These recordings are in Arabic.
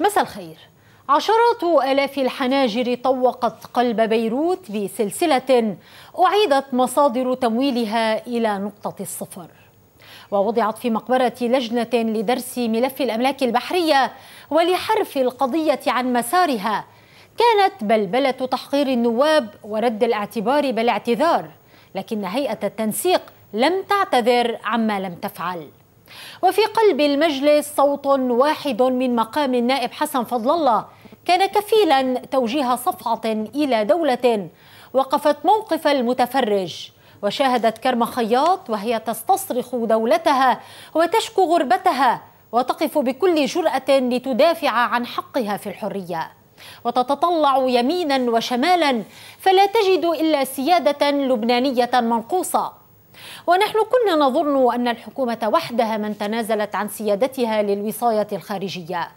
مساء الخير عشرات آلاف الحناجر طوقت قلب بيروت بسلسلة أعيدت مصادر تمويلها إلى نقطة الصفر ووضعت في مقبرة لجنة لدرس ملف الأملاك البحرية ولحرف القضية عن مسارها كانت بلبلة تحقير النواب ورد الاعتبار بالاعتذار لكن هيئة التنسيق لم تعتذر عما لم تفعل وفي قلب المجلس صوت واحد من مقام النائب حسن فضل الله كان كفيلا توجيه صفعة إلى دولة وقفت موقف المتفرج وشاهدت كرم خياط وهي تستصرخ دولتها وتشكو غربتها وتقف بكل جرأة لتدافع عن حقها في الحرية وتتطلع يمينا وشمالا فلا تجد إلا سيادة لبنانية منقوصة ونحن كنا نظن أن الحكومة وحدها من تنازلت عن سيادتها للوصاية الخارجية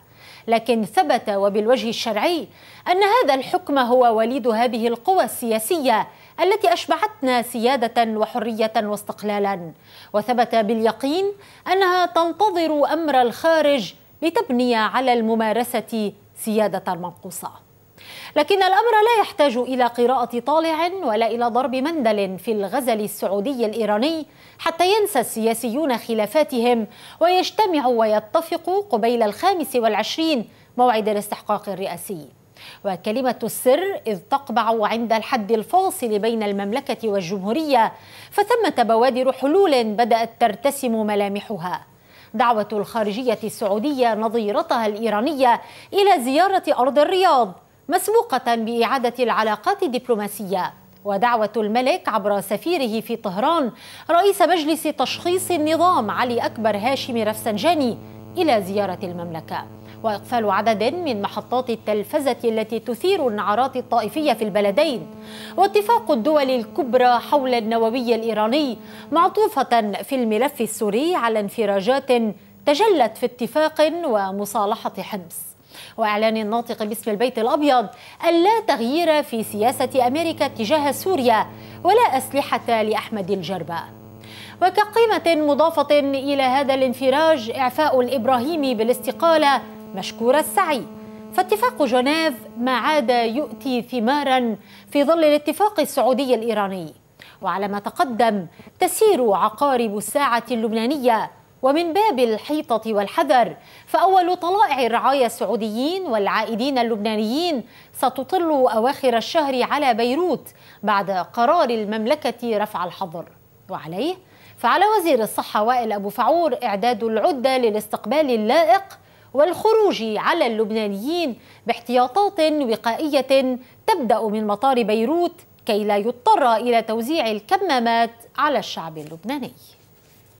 لكن ثبت وبالوجه الشرعي أن هذا الحكم هو وليد هذه القوى السياسية التي أشبعتنا سيادة وحرية واستقلالا وثبت باليقين أنها تنتظر أمر الخارج لتبني على الممارسة سيادة منقوصة لكن الأمر لا يحتاج إلى قراءة طالع ولا إلى ضرب مندل في الغزل السعودي الإيراني حتى ينسى السياسيون خلافاتهم ويجتمعوا ويتفقوا قبيل الخامس والعشرين موعد الاستحقاق الرئاسي وكلمة السر إذ تقبع عند الحد الفاصل بين المملكة والجمهورية فثمة بوادر حلول بدأت ترتسم ملامحها دعوة الخارجية السعودية نظيرتها الإيرانية إلى زيارة أرض الرياض مسبوقة بإعادة العلاقات الدبلوماسية ودعوة الملك عبر سفيره في طهران رئيس مجلس تشخيص النظام علي أكبر هاشم رفسنجاني إلى زيارة المملكة وإقفال عدد من محطات التلفزة التي تثير النعرات الطائفية في البلدين واتفاق الدول الكبرى حول النووي الإيراني معطوفة في الملف السوري على انفراجات تجلت في اتفاق ومصالحة حمص وإعلان الناطق باسم البيت الأبيض ألا تغيير في سياسة أمريكا تجاه سوريا ولا أسلحة لأحمد الجربة وكقيمة مضافة إلى هذا الانفراج إعفاء الإبراهيمي بالاستقالة مشكور السعي فاتفاق جنيف ما عاد يؤتي ثمارا في ظل الاتفاق السعودي الإيراني وعلى ما تقدم تسير عقارب الساعة اللبنانية ومن باب الحيطة والحذر فأول طلائع الرعايا السعوديين والعائدين اللبنانيين ستطل أواخر الشهر على بيروت بعد قرار المملكة رفع الحظر وعليه فعلى وزير الصحة وائل أبو فعور إعداد العدة للاستقبال اللائق والخروج على اللبنانيين باحتياطات وقائية تبدأ من مطار بيروت كي لا يضطر إلى توزيع الكمامات على الشعب اللبناني